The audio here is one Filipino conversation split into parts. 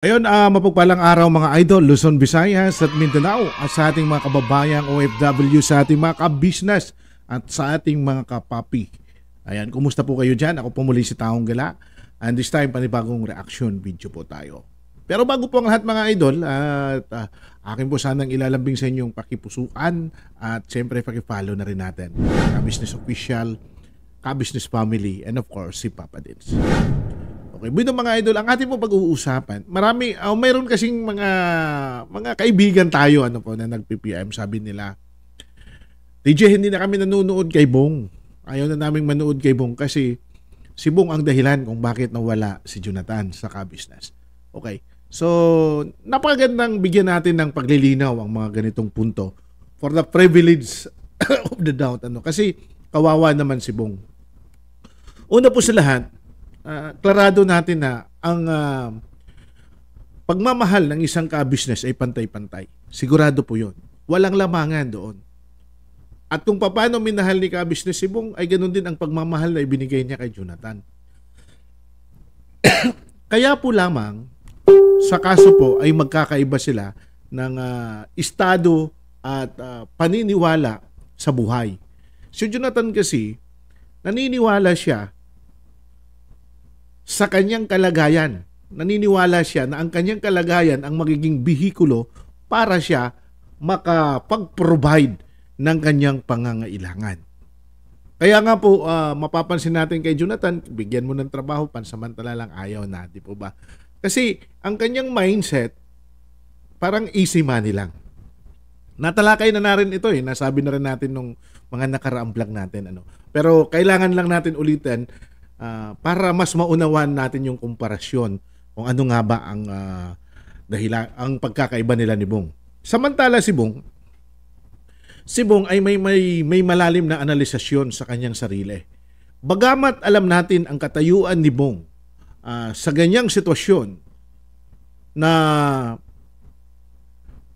Ayon, uh, ah, mapagpalang araw mga idol, Luzon, Visayas at Mindanao at sa ating mga kababayang OFW, sa ating mga ka-business at sa ating mga kapapi. Ayan, kumusta po kayo dyan? Ako po muli si Taong Gala and this time panibagong reaction video po tayo. Pero bago po ang lahat mga idol, at uh, akin po sanang ilalambing sa inyong pakipusukan at siyempre pakifollow na rin natin. Ka-business official, ka-business family, and of course si Papa Dins. Okay, buong mga idol, ang ating po pag-uusapan, marami, oh, mayroon kasing mga mga kaibigan tayo ano po na nag-PPM, sabi nila, DJ, hindi na kami nanonood kay Bong. Ayaw na naming manood kay Bong kasi si Bong ang dahilan kung bakit nawala si Jonathan sa kabisnes. Okay, so napakagandang bigyan natin ng paglilinaw ang mga ganitong punto for the privilege of the doubt. Ano? Kasi kawawa naman si Bong. Una po sa lahat, uh, klarado natin na ang uh, pagmamahal ng isang ka-business ay pantay-pantay. Sigurado po yun. Walang lamangan doon. At kung paano minahal ni ka-business si Bong, ay ganun din ang pagmamahal na ibinigay niya kay Jonathan. Kaya po lamang, sa kaso po ay magkakaiba sila ng uh, estado at uh, paniniwala sa buhay. Si Jonathan kasi, naniniwala siya sa kanyang kalagayan. Naniniwala siya na ang kanyang kalagayan ang magiging bihikulo para siya makapag-provide ng kanyang pangangailangan. Kaya nga po, uh, mapapansin natin kay Jonathan, bigyan mo ng trabaho, pansamantala lang ayaw na, di po ba? Kasi ang kanyang mindset, parang easy money lang. Natalakay na na rin ito eh, nasabi na rin natin nung mga nakaraang vlog natin. Ano. Pero kailangan lang natin ulitin uh, para mas maunawan natin yung komparasyon kung ano nga ba ang uh, dahila ang pagkakaiba nila ni Bong. Samantala si Bong si Bong ay may may may malalim na analisasyon sa kanyang sarili. Bagamat alam natin ang katayuan ni Bong uh, sa ganyang sitwasyon na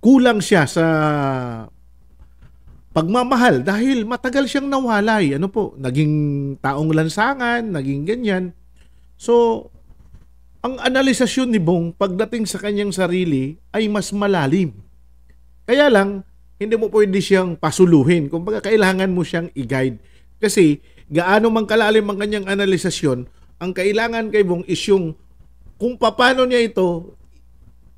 kulang siya sa pagmamahal dahil matagal siyang nawalay. Ano po, naging taong lansangan, naging ganyan. So, ang analisasyon ni Bong pagdating sa kanyang sarili ay mas malalim. Kaya lang, hindi mo pwede siyang pasuluhin. Kumbaga, kailangan mo siyang i-guide. Kasi, gaano man kalalim ang kanyang analisasyon, ang kailangan kay Bong is yung kung paano niya ito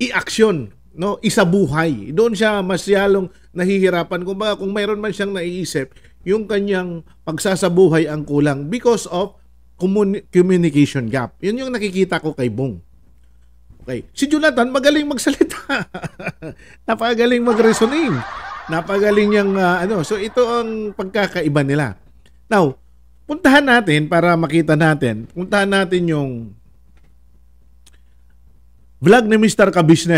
i-action no isa buhay doon siya masyalong nahihirapan kung ba kung mayroon man siyang naiisip yung kanyang pagsasabuhay ang kulang because of commun- communication gap yun yung nakikita ko kay Bong okay si Jonathan magaling magsalita napagaling magreasoning napagaling niyang uh, ano so ito ang pagkakaiba nila now puntahan natin para makita natin puntahan natin yung Vlog ni Mr. ka uh,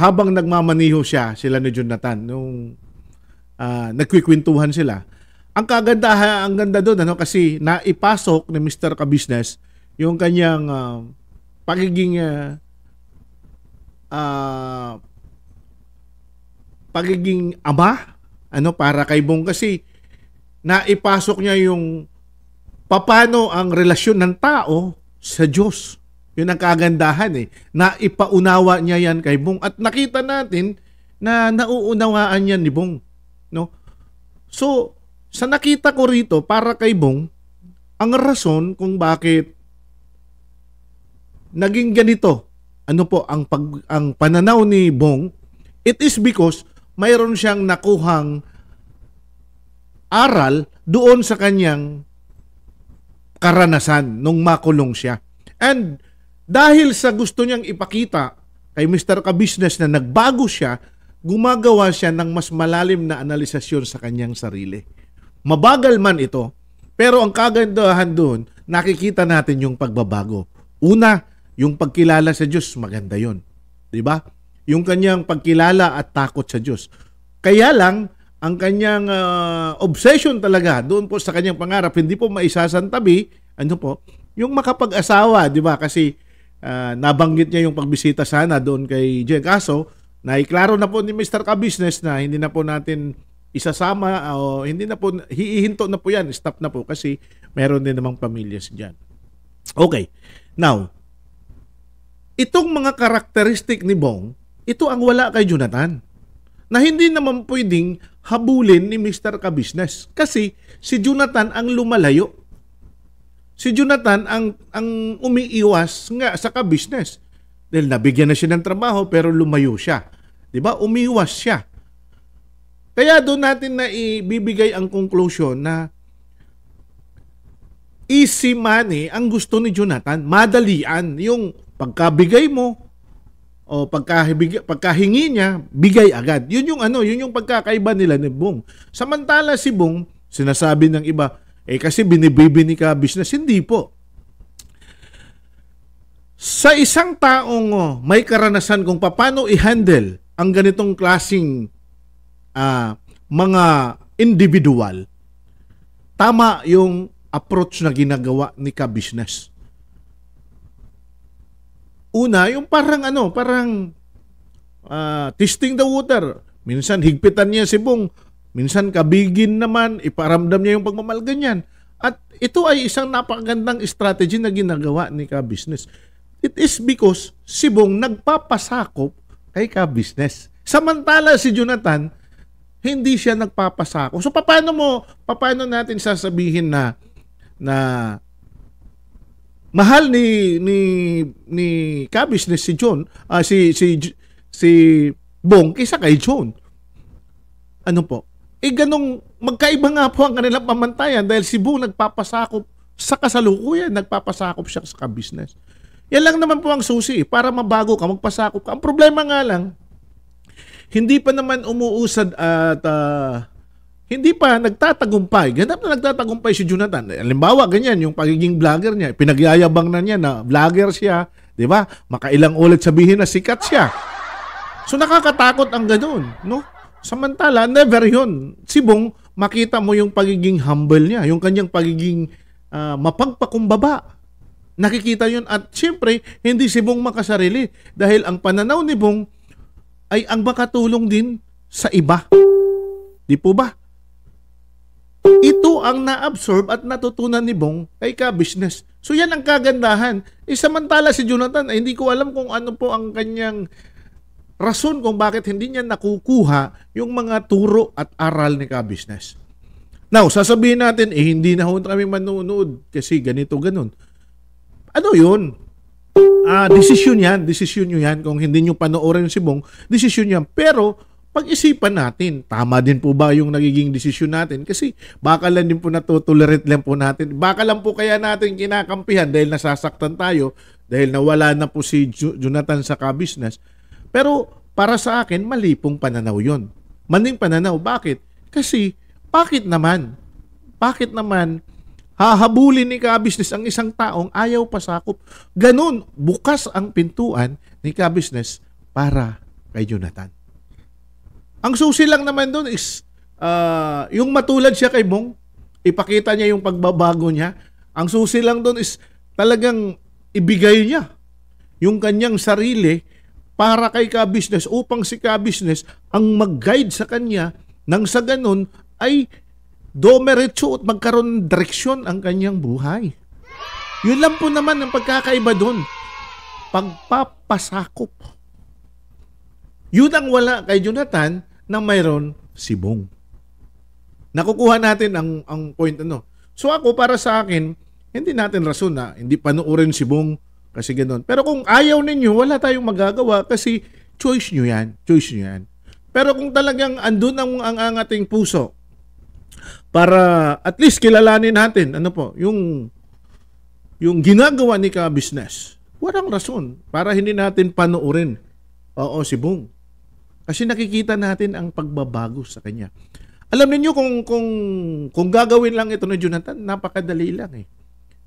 habang nagmamaniho siya, sila ni Jonathan, nung uh, ah, nagkikwentuhan sila. Ang kagandahan, ang ganda doon, ano, kasi naipasok ni Mr. ka yung kanyang uh, pagiging uh, uh, pagiging ama ano para kay Bong kasi naipasok niya yung paano ang relasyon ng tao sa Diyos. Yun ang kagandahan eh. Na ipaunawa niya yan kay Bong. At nakita natin na nauunawaan yan ni Bong. No? So, sa nakita ko rito para kay Bong, ang rason kung bakit naging ganito, ano po ang pag ang pananaw ni Bong, it is because mayroon siyang nakuhang aral doon sa kanyang karanasan nung makulong siya. And dahil sa gusto niyang ipakita kay Mr. Kabusiness na nagbago siya, gumagawa siya ng mas malalim na analisasyon sa kanyang sarili. Mabagal man ito, pero ang kagandahan doon, nakikita natin yung pagbabago. Una, yung pagkilala sa Diyos, maganda yon, 'Di ba? Yung kanyang pagkilala at takot sa Diyos. Kaya lang, ang kanyang uh, obsession talaga doon po sa kanyang pangarap, hindi po maisasantabi, ano po, yung makapag-asawa, 'di ba? Kasi Ah, nabanggit niya yung pagbisita sana doon kay Jen. Kaso, naiklaro na po ni Mr. Kabusiness na hindi na po natin isasama ah, o hindi na po, hihinto na po yan, stop na po kasi meron din namang pamilya si Jan. Okay, now, itong mga karakteristik ni Bong, ito ang wala kay Jonathan na hindi naman pwedeng habulin ni Mr. Kabusiness kasi si Jonathan ang lumalayo si Jonathan ang ang umiiwas nga sa ka-business. Dahil nabigyan na siya ng trabaho pero lumayo siya. 'Di ba? Umiiwas siya. Kaya doon natin na ibibigay ang conclusion na easy money ang gusto ni Jonathan, madalian yung pagkabigay mo o pagkahibig, pagkahingi niya, bigay agad. Yun yung ano, yun yung pagkakaiba nila ni Bong. Samantala si Bong, sinasabi ng iba, eh kasi binibibini ka business, hindi po. Sa isang taong oh, may karanasan kung paano i-handle ang ganitong klasing uh, mga individual, tama yung approach na ginagawa ni ka-business. Una, yung parang ano, parang uh, ah, testing the water. Minsan higpitan niya si Bong Minsan kabigin naman, iparamdam niya yung pagmamahal ganyan. At ito ay isang napakagandang strategy na ginagawa ni ka business. It is because si Bong nagpapasakop kay ka business. Samantala si Jonathan, hindi siya nagpapasakop. So paano mo paano natin sasabihin na na mahal ni ni ni ka business si John, uh, si si si Bong kaysa kay John? Ano po? eh ganong magkaiba nga po ang kanilang pamantayan dahil Cebu nagpapasakop sa kasalukuyan, nagpapasakop siya sa business. Yan lang naman po ang susi eh, para mabago ka, magpasakop ka. Ang problema nga lang, hindi pa naman umuusad at uh, hindi pa nagtatagumpay. Ganap na nagtatagumpay si Jonathan. Eh, halimbawa, ganyan, yung pagiging vlogger niya, pinagyayabang na niya na vlogger siya, di ba? Makailang ulit sabihin na sikat siya. So nakakatakot ang ganoon, no? Samantala, never yun. Si Bong, makita mo yung pagiging humble niya, yung kanyang pagiging uh, mapagpakumbaba. Nakikita yun at siyempre, hindi si Bong makasarili dahil ang pananaw ni Bong ay ang makatulong din sa iba. Di po ba? Ito ang na-absorb at natutunan ni Bong kay ka-business. So yan ang kagandahan. E samantala si Jonathan, ay hindi ko alam kung ano po ang kanyang rason kung bakit hindi niya nakukuha yung mga turo at aral ni ka Now, sasabihin natin, eh, hindi na ho kami manunood kasi ganito, ganun. Ano yun? Ah, desisyon yan. Desisyon nyo yan. Kung hindi nyo panoorin si Bong, desisyon yan. Pero, pag-isipan natin, tama din po ba yung nagiging desisyon natin? Kasi baka lang din po natotolerate lang po natin. Baka lang po kaya natin kinakampihan dahil nasasaktan tayo, dahil nawala na po si Jonathan sa ka-business. Pero para sa akin, malipong pananaw yon. Maling pananaw. Bakit? Kasi, bakit naman? Bakit naman hahabulin ni ka-business ang isang taong ayaw pasakop? Ganun, bukas ang pintuan ni ka-business para kay Jonathan. Ang susi lang naman doon is uh, yung matulad siya kay Bong, ipakita niya yung pagbabago niya. Ang susi lang doon is talagang ibigay niya yung kanyang sarili para kay ka-business upang si ka-business ang mag-guide sa kanya nang sa ganun ay domeretso at magkaroon ng direksyon ang kanyang buhay. Yun lang po naman ang pagkakaiba doon. Pagpapasakop. Yun ang wala kay Jonathan na mayroon si Bong. Nakukuha natin ang, ang point ano. So ako para sa akin, hindi natin rason na hindi panoorin si Bong kasi ganun. Pero kung ayaw ninyo, wala tayong magagawa kasi choice nyo yan. Choice nyo yan. Pero kung talagang andun ang, ang, ang ating puso, para at least kilalanin natin, ano po, yung, yung ginagawa ni ka-business, walang rason para hindi natin panoorin. Oo, si Bong. Kasi nakikita natin ang pagbabago sa kanya. Alam niyo kung kung kung gagawin lang ito ni Jonathan, napakadali lang eh.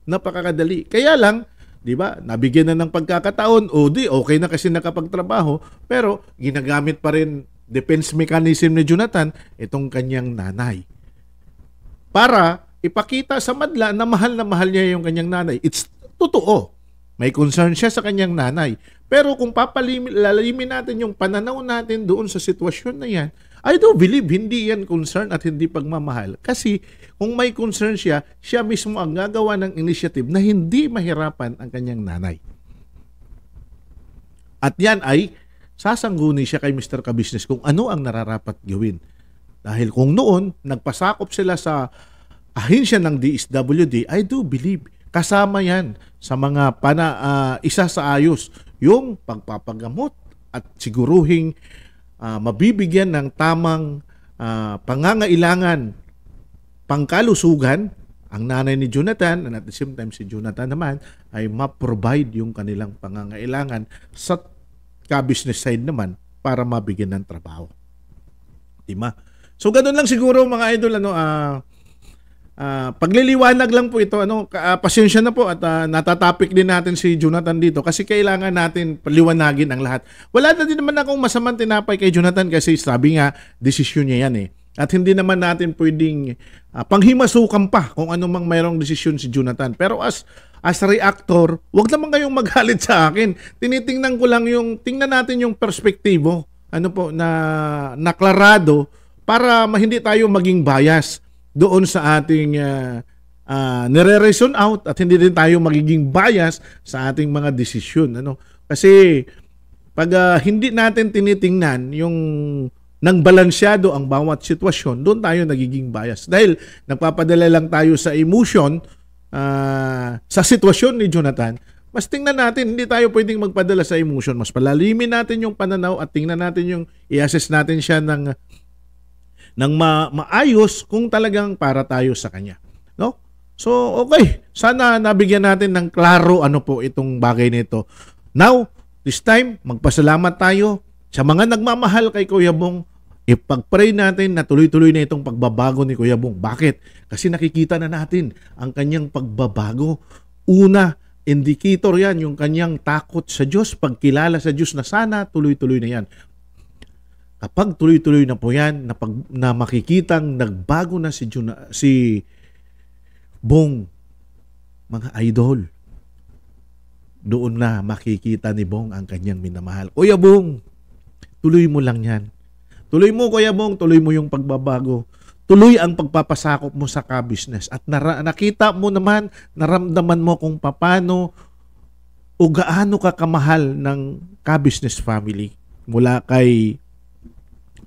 Napakadali. Kaya lang 'di ba? Nabigyan na ng pagkakataon, o di okay na kasi nakapagtrabaho, pero ginagamit pa rin defense mechanism ni Jonathan itong kanyang nanay. Para ipakita sa madla na mahal na mahal niya yung kanyang nanay. It's totoo. May concern siya sa kanyang nanay. Pero kung papalalimin natin yung pananaw natin doon sa sitwasyon na yan, I do believe hindi yan concern at hindi pagmamahal. Kasi kung may concern siya, siya mismo ang gagawa ng initiative na hindi mahirapan ang kanyang nanay. At yan ay sasangguni siya kay Mr. Kabisnes kung ano ang nararapat gawin. Dahil kung noon, nagpasakop sila sa ahinsya ng DSWD, I do believe kasama yan sa mga pana, uh, isa sa ayos, yung pagpapagamot at siguruhing uh, mabibigyan ng tamang uh, pangangailangan pangkalusugan ang nanay ni Jonathan and at the same time si Jonathan naman ay ma-provide yung kanilang pangangailangan sa ka-business side naman para mabigyan ng trabaho. Di ba? So ganun lang siguro mga idol ano uh, Uh, pagliliwanag lang po ito. Ano, uh, pasensya na po at uh, natatopic din natin si Jonathan dito kasi kailangan natin paliwanagin ang lahat. Wala na din naman akong masamang tinapay kay Jonathan kasi sabi nga, desisyon niya yan eh. At hindi naman natin pwedeng uh, panghimasukan pa kung ano mayroong desisyon si Jonathan. Pero as as reactor, wag naman kayong magalit sa akin. Tinitingnan ko lang yung tingnan natin yung perspektibo ano po na naklarado para hindi tayo maging biased doon sa ating uh, uh, nire-reason out at hindi din tayo magiging bias sa ating mga desisyon. Ano? Kasi pag uh, hindi natin tinitingnan yung nang balansyado ang bawat sitwasyon, doon tayo nagiging bias. Dahil nagpapadala lang tayo sa emotion uh, sa sitwasyon ni Jonathan, mas tingnan natin, hindi tayo pwedeng magpadala sa emotion. Mas palalimin natin yung pananaw at tingnan natin yung i-assess natin siya ng ng ma- maayos kung talagang para tayo sa kanya. No? So, okay. Sana nabigyan natin ng klaro ano po itong bagay nito. Now, this time, magpasalamat tayo sa mga nagmamahal kay Kuya Bong. Ipag-pray natin na tuloy-tuloy na itong pagbabago ni Kuya Bong. Bakit? Kasi nakikita na natin ang kanyang pagbabago. Una, indicator yan, yung kanyang takot sa Diyos, pagkilala sa Diyos na sana tuloy-tuloy na yan kapag tuloy-tuloy na po yan, na, pag, na makikitang nagbago na si, Juna, si Bong, mga idol, doon na makikita ni Bong ang kanyang minamahal. Kuya Bong, tuloy mo lang yan. Tuloy mo, Kuya Bong, tuloy mo yung pagbabago. Tuloy ang pagpapasakop mo sa ka-business. At nara- nakita mo naman, naramdaman mo kung paano o gaano ka kamahal ng ka-business family mula kay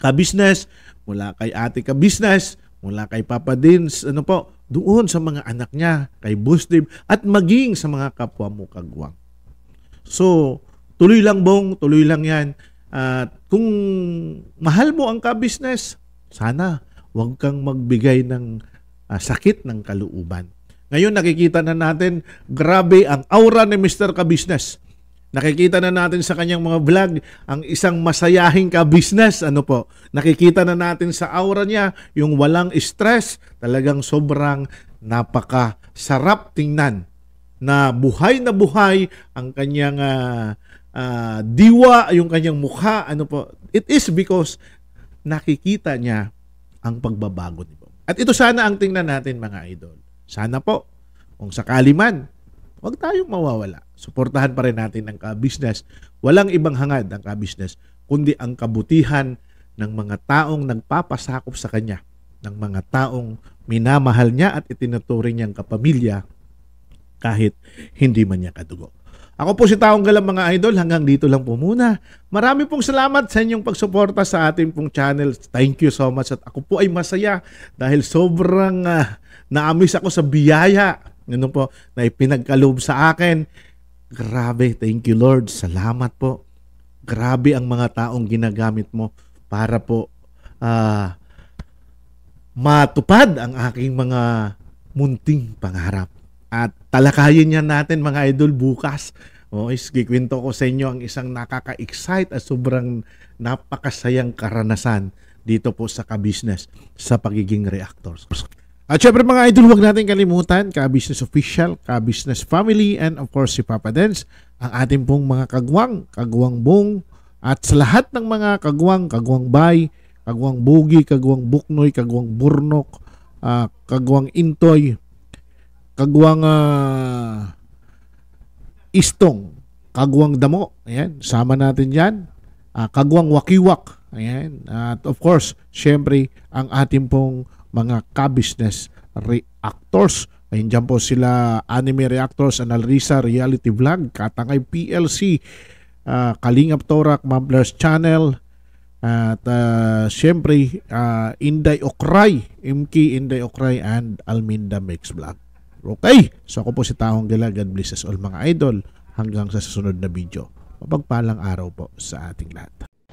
ka-business, mula kay ate ka-business, mula kay Papa Dins, ano po, doon sa mga anak niya, kay Boss at maging sa mga kapwa mo kagwang. So, tuloy lang bong, tuloy lang yan. At kung mahal mo ang ka-business, sana huwag kang magbigay ng uh, sakit ng kaluuban. Ngayon nakikita na natin, grabe ang aura ni Mr. Kabisnes. Nakikita na natin sa kanyang mga vlog ang isang masayahing ka-business. Ano po? Nakikita na natin sa aura niya yung walang stress. Talagang sobrang napaka-sarap tingnan na buhay na buhay ang kanyang uh, uh, diwa, yung kanyang mukha. Ano po? It is because nakikita niya ang pagbabago ni Bong. At ito sana ang tingnan natin mga idol. Sana po, kung sakali man, Huwag tayong mawawala. Suportahan pa rin natin ang kabisnes. Walang ibang hangad ang kabisnes, kundi ang kabutihan ng mga taong nagpapasakop sa kanya, ng mga taong minamahal niya at itinuturing niyang kapamilya kahit hindi man niya kadugo. Ako po si Taong Galang mga idol, hanggang dito lang po muna. Marami pong salamat sa inyong pagsuporta sa ating pong channel. Thank you so much at ako po ay masaya dahil sobrang uh, ah, naamis ako sa biyaya ano po, na ipinagkaloob sa akin. Grabe, thank you Lord. Salamat po. Grabe ang mga taong ginagamit mo para po uh, matupad ang aking mga munting pangarap. At talakayin niya natin mga idol bukas. O, is kikwento ko sa inyo ang isang nakaka-excite at sobrang napakasayang karanasan dito po sa ka sa pagiging reactors. At syempre mga idol, huwag natin kalimutan ka-business official, ka-business family, and of course si Papa Dance, ang ating pong mga kagwang, kagwang bong, at sa lahat ng mga kagwang, kagwang bay, kagwang bugi, kagwang buknoy, kagwang burnok, uh, kagwang intoy, kagwang uh, istong, kagwang damo, ayan, sama natin yan, uh, ah, kagwang wakiwak, ayan, at of course, syempre, ang ating pong mga ka-business reactors. Ayun dyan po sila Anime Reactors, Analrisa, Reality Vlog, Katangay PLC, uh, ah, Kalingap Torak, Mumblers Channel, at uh, ah, siyempre uh, ah, Inday Okray, MK Inday Okray and Alminda Mix Vlog. Okay, so ako po si Tahong Gila. God bless us all mga idol. Hanggang sa susunod na video. Mapagpalang araw po sa ating lahat.